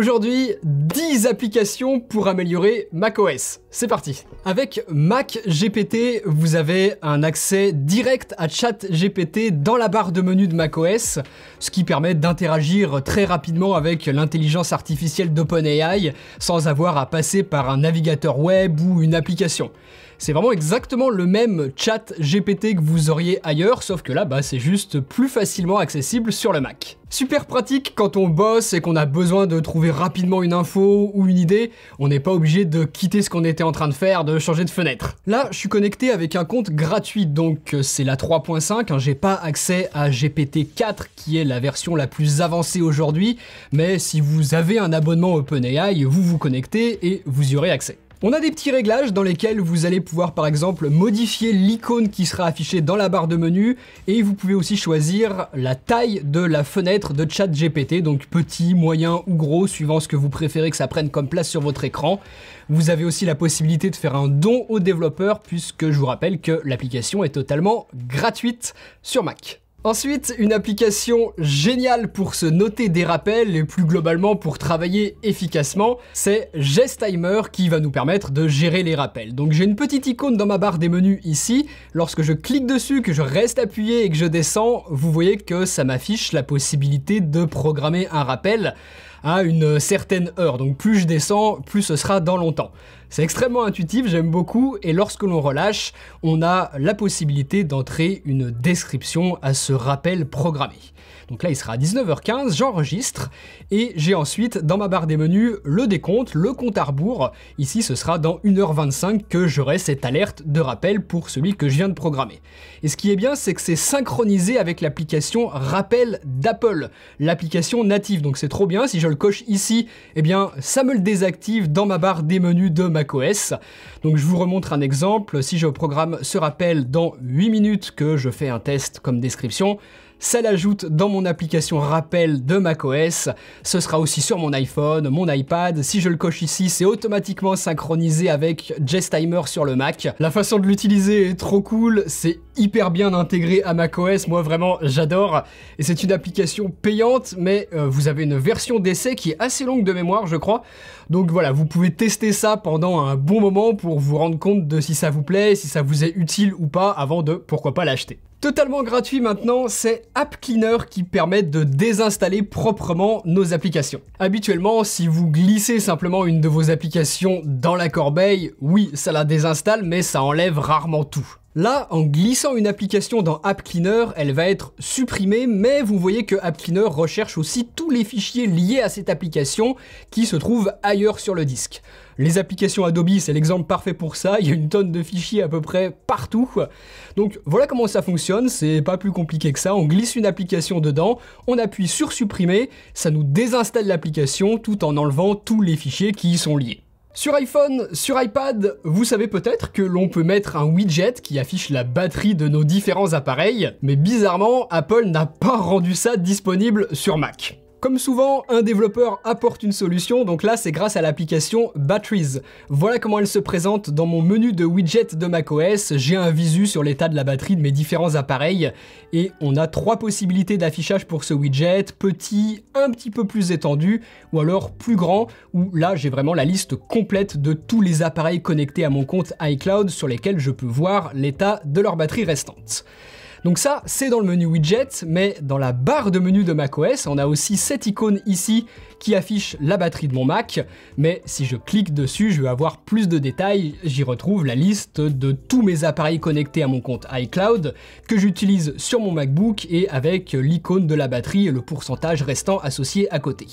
Aujourd'hui, 10 applications pour améliorer macOS. C'est parti Avec Mac GPT, vous avez un accès direct à ChatGPT dans la barre de menu de macOS, ce qui permet d'interagir très rapidement avec l'intelligence artificielle d'OpenAI sans avoir à passer par un navigateur web ou une application. C'est vraiment exactement le même chat GPT que vous auriez ailleurs, sauf que là, bah, c'est juste plus facilement accessible sur le Mac. Super pratique quand on bosse et qu'on a besoin de trouver rapidement une info ou une idée, on n'est pas obligé de quitter ce qu'on était en train de faire, de changer de fenêtre. Là, je suis connecté avec un compte gratuit, donc euh, c'est la 3.5, hein. j'ai pas accès à GPT-4 qui est la version la plus avancée aujourd'hui, mais si vous avez un abonnement OpenAI, vous vous connectez et vous y aurez accès. On a des petits réglages dans lesquels vous allez pouvoir par exemple modifier l'icône qui sera affichée dans la barre de menu et vous pouvez aussi choisir la taille de la fenêtre de chat GPT, donc petit, moyen ou gros suivant ce que vous préférez que ça prenne comme place sur votre écran. Vous avez aussi la possibilité de faire un don au développeur puisque je vous rappelle que l'application est totalement gratuite sur Mac. Ensuite, une application géniale pour se noter des rappels et plus globalement pour travailler efficacement, c'est Gestimer qui va nous permettre de gérer les rappels. Donc j'ai une petite icône dans ma barre des menus ici. Lorsque je clique dessus, que je reste appuyé et que je descends, vous voyez que ça m'affiche la possibilité de programmer un rappel à une certaine heure. Donc plus je descends, plus ce sera dans longtemps. C'est extrêmement intuitif, j'aime beaucoup, et lorsque l'on relâche, on a la possibilité d'entrer une description à ce rappel programmé. Donc là, il sera à 19h15, j'enregistre, et j'ai ensuite dans ma barre des menus le décompte, le compte à rebours. Ici, ce sera dans 1h25 que j'aurai cette alerte de rappel pour celui que je viens de programmer. Et ce qui est bien, c'est que c'est synchronisé avec l'application Rappel d'Apple, l'application native. Donc c'est trop bien, si je le coche ici, eh bien ça me le désactive dans ma barre des menus de macOS. Donc je vous remontre un exemple, si je programme ce rappel dans 8 minutes que je fais un test comme description, ça l'ajoute dans mon application rappel de macOS. Ce sera aussi sur mon iPhone, mon iPad. Si je le coche ici, c'est automatiquement synchronisé avec Jest Timer sur le Mac. La façon de l'utiliser est trop cool, c'est hyper bien intégré à macOS, moi vraiment j'adore. Et c'est une application payante, mais euh, vous avez une version d'essai qui est assez longue de mémoire, je crois. Donc voilà, vous pouvez tester ça pendant un bon moment pour vous rendre compte de si ça vous plaît, si ça vous est utile ou pas, avant de pourquoi pas l'acheter. Totalement gratuit maintenant, c'est App Cleaner qui permet de désinstaller proprement nos applications. Habituellement, si vous glissez simplement une de vos applications dans la corbeille, oui, ça la désinstalle, mais ça enlève rarement tout. Là, en glissant une application dans App Cleaner, elle va être supprimée, mais vous voyez que AppCleaner recherche aussi tous les fichiers liés à cette application qui se trouvent ailleurs sur le disque. Les applications Adobe, c'est l'exemple parfait pour ça, il y a une tonne de fichiers à peu près partout. Donc voilà comment ça fonctionne, c'est pas plus compliqué que ça, on glisse une application dedans, on appuie sur supprimer, ça nous désinstalle l'application tout en enlevant tous les fichiers qui y sont liés. Sur iPhone, sur iPad, vous savez peut-être que l'on peut mettre un widget qui affiche la batterie de nos différents appareils, mais bizarrement, Apple n'a pas rendu ça disponible sur Mac. Comme souvent, un développeur apporte une solution, donc là c'est grâce à l'application Batteries. Voilà comment elle se présente dans mon menu de widget de macOS, j'ai un visu sur l'état de la batterie de mes différents appareils, et on a trois possibilités d'affichage pour ce widget, petit, un petit peu plus étendu, ou alors plus grand, où là j'ai vraiment la liste complète de tous les appareils connectés à mon compte iCloud sur lesquels je peux voir l'état de leur batterie restante. Donc ça, c'est dans le menu widget, mais dans la barre de menu de macOS, on a aussi cette icône ici qui affiche la batterie de mon Mac, mais si je clique dessus, je vais avoir plus de détails, j'y retrouve la liste de tous mes appareils connectés à mon compte iCloud que j'utilise sur mon MacBook et avec l'icône de la batterie et le pourcentage restant associé à côté.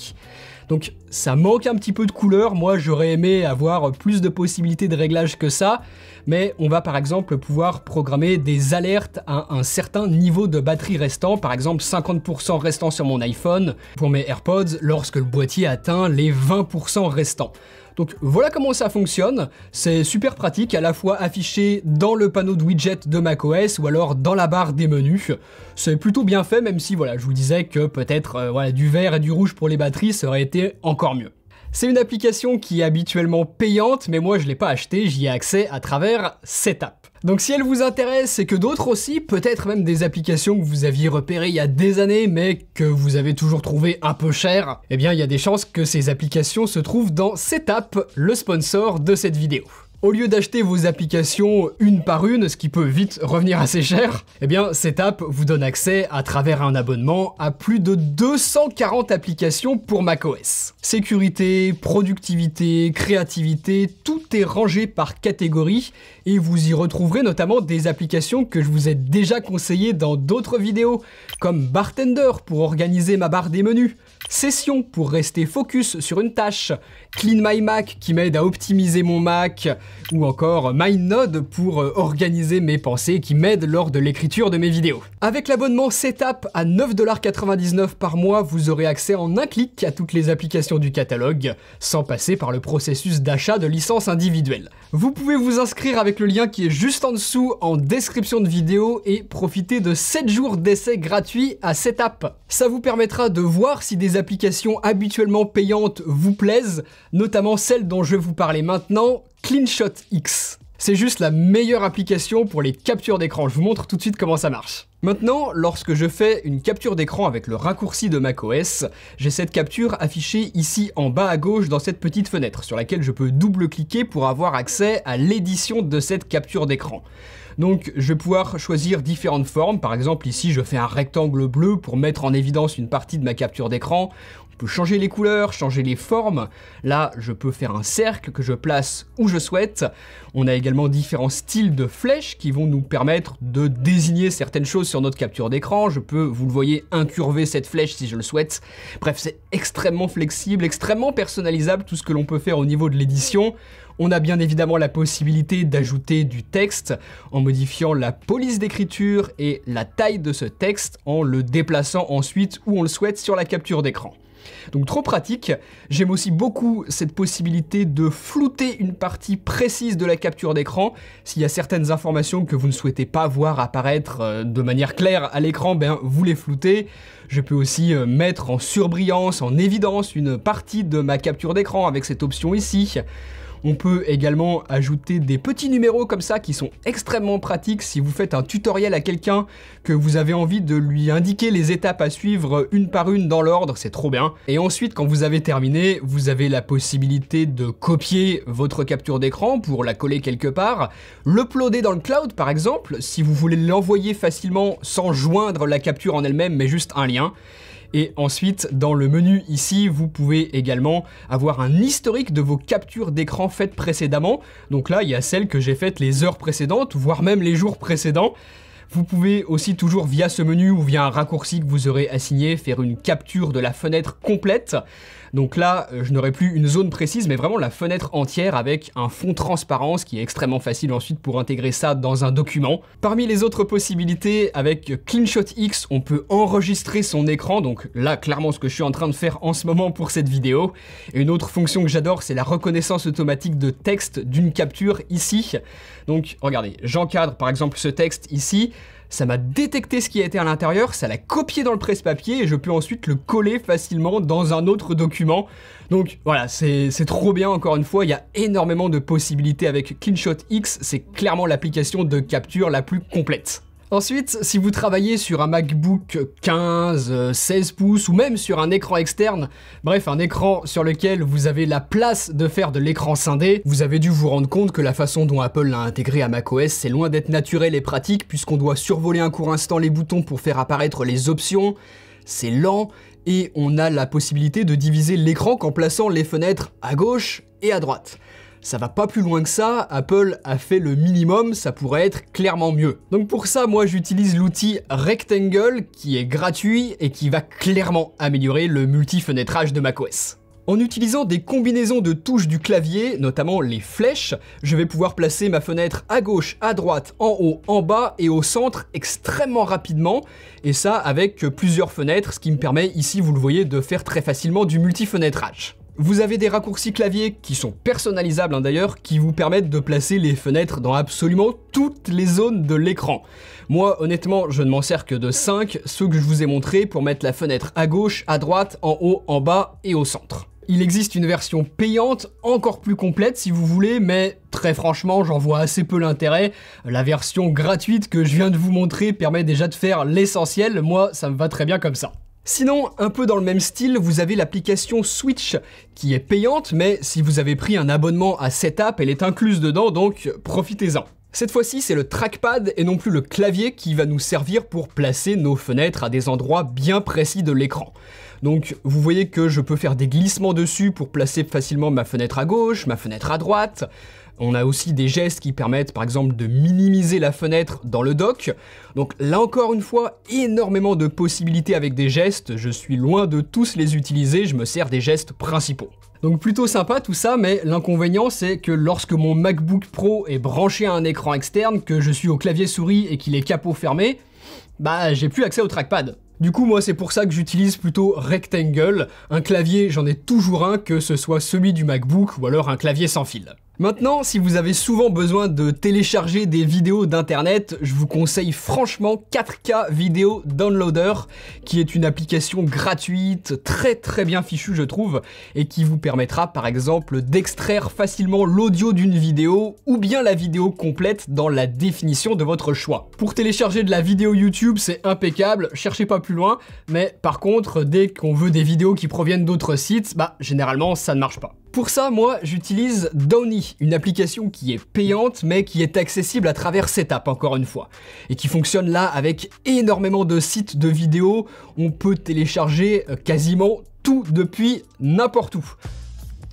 Donc ça manque un petit peu de couleur, moi j'aurais aimé avoir plus de possibilités de réglage que ça, mais on va par exemple pouvoir programmer des alertes à un certain niveau de batterie restant, par exemple 50% restant sur mon iPhone, pour mes AirPods, lorsque le boîtier atteint les 20% restants. Donc voilà comment ça fonctionne. C'est super pratique, à la fois affiché dans le panneau de widget de macOS ou alors dans la barre des menus. C'est plutôt bien fait, même si voilà, je vous disais que peut-être euh, voilà, du vert et du rouge pour les batteries, ça aurait été encore mieux. C'est une application qui est habituellement payante, mais moi je ne l'ai pas acheté, j'y ai accès à travers cette app. Donc si elle vous intéresse et que d'autres aussi, peut-être même des applications que vous aviez repérées il y a des années mais que vous avez toujours trouvé un peu cher, eh bien il y a des chances que ces applications se trouvent dans Setup, le sponsor de cette vidéo. Au lieu d'acheter vos applications une par une, ce qui peut vite revenir assez cher, eh bien cette app vous donne accès à travers un abonnement à plus de 240 applications pour macOS. Sécurité, productivité, créativité, tout est rangé par catégorie et vous y retrouverez notamment des applications que je vous ai déjà conseillées dans d'autres vidéos, comme Bartender pour organiser ma barre des menus, Session pour rester focus sur une tâche, Clean My Mac qui m'aide à optimiser mon Mac, ou encore Mindnode pour euh, organiser mes pensées qui m'aident lors de l'écriture de mes vidéos. Avec l'abonnement Setup à 9,99$ par mois, vous aurez accès en un clic à toutes les applications du catalogue, sans passer par le processus d'achat de licences individuelles. Vous pouvez vous inscrire avec le lien qui est juste en dessous en description de vidéo et profiter de 7 jours d'essai gratuit à Setup. Ça vous permettra de voir si des applications habituellement payantes vous plaisent, notamment celles dont je vous parler maintenant, CleanShot X. C'est juste la meilleure application pour les captures d'écran, je vous montre tout de suite comment ça marche. Maintenant, lorsque je fais une capture d'écran avec le raccourci de macOS, j'ai cette capture affichée ici en bas à gauche dans cette petite fenêtre sur laquelle je peux double-cliquer pour avoir accès à l'édition de cette capture d'écran. Donc je vais pouvoir choisir différentes formes, par exemple ici je fais un rectangle bleu pour mettre en évidence une partie de ma capture d'écran, on peut changer les couleurs, changer les formes. Là, je peux faire un cercle que je place où je souhaite. On a également différents styles de flèches qui vont nous permettre de désigner certaines choses sur notre capture d'écran. Je peux, vous le voyez, incurver cette flèche si je le souhaite. Bref, c'est extrêmement flexible, extrêmement personnalisable tout ce que l'on peut faire au niveau de l'édition. On a bien évidemment la possibilité d'ajouter du texte en modifiant la police d'écriture et la taille de ce texte en le déplaçant ensuite où on le souhaite sur la capture d'écran. Donc trop pratique. J'aime aussi beaucoup cette possibilité de flouter une partie précise de la capture d'écran. S'il y a certaines informations que vous ne souhaitez pas voir apparaître euh, de manière claire à l'écran, ben vous les floutez. Je peux aussi euh, mettre en surbrillance, en évidence une partie de ma capture d'écran avec cette option ici. On peut également ajouter des petits numéros comme ça qui sont extrêmement pratiques si vous faites un tutoriel à quelqu'un que vous avez envie de lui indiquer les étapes à suivre une par une dans l'ordre, c'est trop bien. Et ensuite, quand vous avez terminé, vous avez la possibilité de copier votre capture d'écran pour la coller quelque part, l'uploader dans le cloud par exemple, si vous voulez l'envoyer facilement sans joindre la capture en elle-même mais juste un lien. Et ensuite, dans le menu ici, vous pouvez également avoir un historique de vos captures d'écran faites précédemment. Donc là, il y a celles que j'ai faites les heures précédentes, voire même les jours précédents. Vous pouvez aussi toujours via ce menu ou via un raccourci que vous aurez assigné faire une capture de la fenêtre complète. Donc là, euh, je n'aurai plus une zone précise, mais vraiment la fenêtre entière avec un fond transparent, ce qui est extrêmement facile ensuite pour intégrer ça dans un document. Parmi les autres possibilités, avec CleanShot X, on peut enregistrer son écran, donc là, clairement ce que je suis en train de faire en ce moment pour cette vidéo. Et une autre fonction que j'adore, c'est la reconnaissance automatique de texte d'une capture ici. Donc regardez, j'encadre par exemple ce texte ici, ça m'a détecté ce qui était à l'intérieur, ça l'a copié dans le presse-papier et je peux ensuite le coller facilement dans un autre document. Donc voilà, c'est trop bien encore une fois, il y a énormément de possibilités avec CleanShot X, c'est clairement l'application de capture la plus complète. Ensuite, si vous travaillez sur un MacBook 15, 16 pouces ou même sur un écran externe, bref un écran sur lequel vous avez la place de faire de l'écran scindé, vous avez dû vous rendre compte que la façon dont Apple l'a intégré à macOS c'est loin d'être naturel et pratique puisqu'on doit survoler un court instant les boutons pour faire apparaître les options, c'est lent et on a la possibilité de diviser l'écran qu'en plaçant les fenêtres à gauche et à droite ça va pas plus loin que ça, Apple a fait le minimum, ça pourrait être clairement mieux. Donc pour ça, moi j'utilise l'outil Rectangle qui est gratuit et qui va clairement améliorer le multi-fenêtrage de macOS. En utilisant des combinaisons de touches du clavier, notamment les flèches, je vais pouvoir placer ma fenêtre à gauche, à droite, en haut, en bas et au centre extrêmement rapidement, et ça avec plusieurs fenêtres, ce qui me permet ici, vous le voyez, de faire très facilement du multi-fenêtrage. Vous avez des raccourcis clavier qui sont personnalisables hein, d'ailleurs, qui vous permettent de placer les fenêtres dans absolument toutes les zones de l'écran. Moi honnêtement je ne m'en sers que de 5, ceux que je vous ai montrés pour mettre la fenêtre à gauche, à droite, en haut, en bas et au centre. Il existe une version payante, encore plus complète si vous voulez, mais très franchement, j'en vois assez peu l'intérêt. La version gratuite que je viens de vous montrer permet déjà de faire l'essentiel, moi ça me va très bien comme ça. Sinon, un peu dans le même style, vous avez l'application Switch qui est payante, mais si vous avez pris un abonnement à cette app, elle est incluse dedans, donc profitez-en. Cette fois-ci, c'est le trackpad et non plus le clavier qui va nous servir pour placer nos fenêtres à des endroits bien précis de l'écran. Donc vous voyez que je peux faire des glissements dessus pour placer facilement ma fenêtre à gauche, ma fenêtre à droite. On a aussi des gestes qui permettent par exemple de minimiser la fenêtre dans le dock. Donc là encore une fois, énormément de possibilités avec des gestes, je suis loin de tous les utiliser, je me sers des gestes principaux. Donc plutôt sympa tout ça, mais l'inconvénient c'est que lorsque mon MacBook Pro est branché à un écran externe, que je suis au clavier souris et qu'il est capot fermé, bah j'ai plus accès au trackpad. Du coup, moi, c'est pour ça que j'utilise plutôt Rectangle. Un clavier, j'en ai toujours un, que ce soit celui du MacBook ou alors un clavier sans fil. Maintenant, si vous avez souvent besoin de télécharger des vidéos d'internet, je vous conseille franchement 4K Video Downloader, qui est une application gratuite, très très bien fichue je trouve, et qui vous permettra par exemple d'extraire facilement l'audio d'une vidéo ou bien la vidéo complète dans la définition de votre choix. Pour télécharger de la vidéo YouTube, c'est impeccable, cherchez pas plus loin, mais par contre, dès qu'on veut des vidéos qui proviennent d'autres sites, bah généralement ça ne marche pas. Pour ça, moi, j'utilise Downy, une application qui est payante, mais qui est accessible à travers app, encore une fois, et qui fonctionne là avec énormément de sites de vidéos. On peut télécharger euh, quasiment tout depuis n'importe où,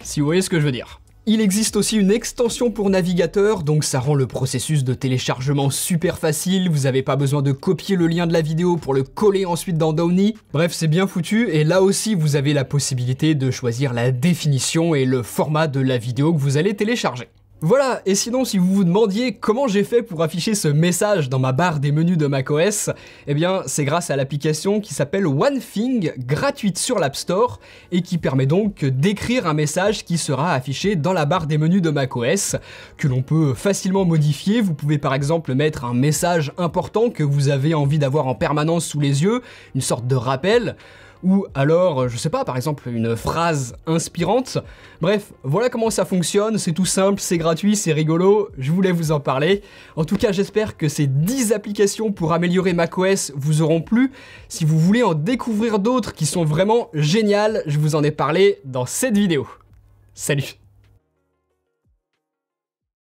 si vous voyez ce que je veux dire. Il existe aussi une extension pour navigateur, donc ça rend le processus de téléchargement super facile, vous n'avez pas besoin de copier le lien de la vidéo pour le coller ensuite dans Downy. Bref, c'est bien foutu, et là aussi vous avez la possibilité de choisir la définition et le format de la vidéo que vous allez télécharger. Voilà, et sinon si vous vous demandiez comment j'ai fait pour afficher ce message dans ma barre des menus de macOS, eh bien c'est grâce à l'application qui s'appelle OneThing, gratuite sur l'App Store, et qui permet donc d'écrire un message qui sera affiché dans la barre des menus de macOS, que l'on peut facilement modifier, vous pouvez par exemple mettre un message important que vous avez envie d'avoir en permanence sous les yeux, une sorte de rappel, ou alors, je sais pas, par exemple, une phrase inspirante. Bref, voilà comment ça fonctionne, c'est tout simple, c'est gratuit, c'est rigolo, je voulais vous en parler. En tout cas, j'espère que ces 10 applications pour améliorer macOS vous auront plu. Si vous voulez en découvrir d'autres qui sont vraiment géniales, je vous en ai parlé dans cette vidéo. Salut